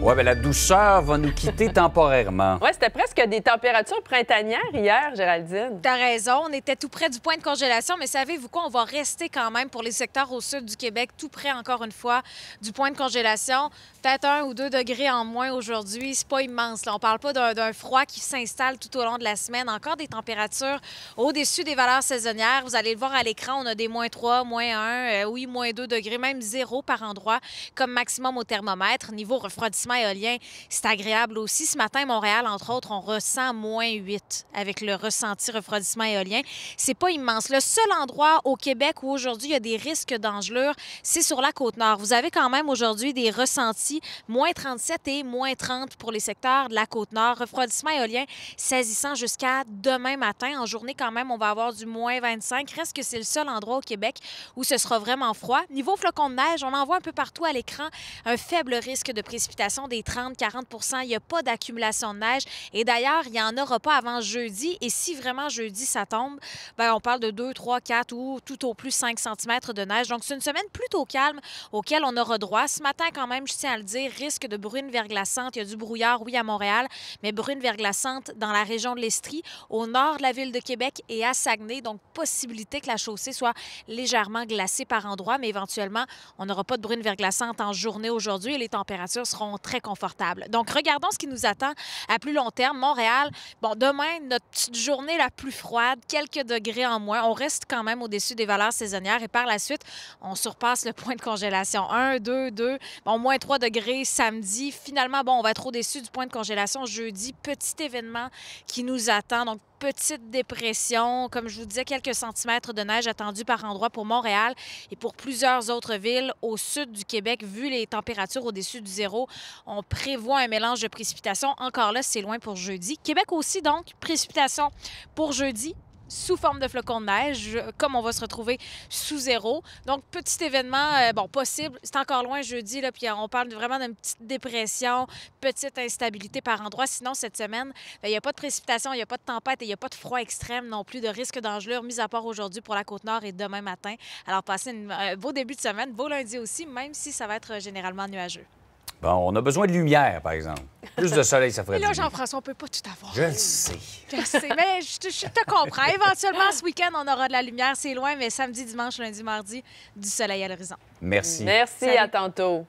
Oui, bien, la douceur va nous quitter temporairement. Oui, c'était presque des températures printanières hier, Géraldine. T'as raison. On était tout près du point de congélation, mais savez-vous quoi? On va rester quand même pour les secteurs au sud du Québec, tout près, encore une fois, du point de congélation. Peut-être un ou deux degrés en moins aujourd'hui. C'est pas immense. Là. On parle pas d'un froid qui s'installe tout au long de la semaine. Encore des températures au-dessus des valeurs saisonnières. Vous allez le voir à l'écran, on a des moins 3, moins 1, euh, oui, moins 2 degrés, même zéro par endroit comme maximum au thermomètre. Niveau refroidissement, c'est agréable aussi. Ce matin, Montréal, entre autres, on ressent moins 8 avec le ressenti refroidissement éolien. C'est pas immense. Le seul endroit au Québec où aujourd'hui il y a des risques d'engelure, c'est sur la côte nord. Vous avez quand même aujourd'hui des ressentis moins 37 et moins 30 pour les secteurs de la côte nord. Refroidissement éolien saisissant jusqu'à demain matin. En journée, quand même, on va avoir du moins 25. Reste que c'est le seul endroit au Québec où ce sera vraiment froid. Niveau flocons de neige, on en voit un peu partout à l'écran un faible risque de précipitation des 30-40 Il n'y a pas d'accumulation de neige. Et d'ailleurs, il n'y en aura pas avant jeudi. Et si vraiment jeudi, ça tombe, ben on parle de 2, 3, 4 ou tout au plus 5 cm de neige. Donc, c'est une semaine plutôt calme auquel on aura droit. Ce matin, quand même, je tiens à le dire, risque de brune verglaçante. Il y a du brouillard, oui, à Montréal, mais brune verglaçante dans la région de l'Estrie, au nord de la ville de Québec et à Saguenay. Donc, possibilité que la chaussée soit légèrement glacée par endroits, mais éventuellement, on n'aura pas de brune verglaçante en journée aujourd'hui et les températures seront très confortable. Donc, regardons ce qui nous attend à plus long terme. Montréal, bon, demain, notre journée la plus froide, quelques degrés en moins. On reste quand même au-dessus des valeurs saisonnières et par la suite, on surpasse le point de congélation. 1, 2, 2, bon, moins 3 degrés samedi. Finalement, bon, on va être au-dessus du point de congélation jeudi. Petit événement qui nous attend. Donc, petite dépression. Comme je vous disais, quelques centimètres de neige attendus par endroit pour Montréal et pour plusieurs autres villes au sud du Québec. Vu les températures au-dessus du zéro, on prévoit un mélange de précipitations. Encore là, c'est loin pour jeudi. Québec aussi, donc, précipitations pour jeudi, sous forme de flocons de neige, comme on va se retrouver sous zéro. Donc, petit événement, euh, bon, possible. C'est encore loin jeudi, là, puis on parle vraiment d'une petite dépression, petite instabilité par endroit. Sinon, cette semaine, ben, il n'y a pas de précipitation, il n'y a pas de tempête et il n'y a pas de froid extrême non plus, de risque d'engelure, mis à part aujourd'hui pour la Côte-Nord et demain matin. Alors, passez un euh, beau début de semaine, beau lundi aussi, même si ça va être généralement nuageux. Bon, on a besoin de lumière, par exemple. Plus de soleil, ça ferait Et là, Jean-François, on peut pas tout avoir. Je le sais. Je le sais, mais je, te comprends. Éventuellement, ce week-end, on aura de la lumière. C'est loin, mais samedi, dimanche, lundi, mardi, du soleil à l'horizon. Merci. Merci, à tantôt.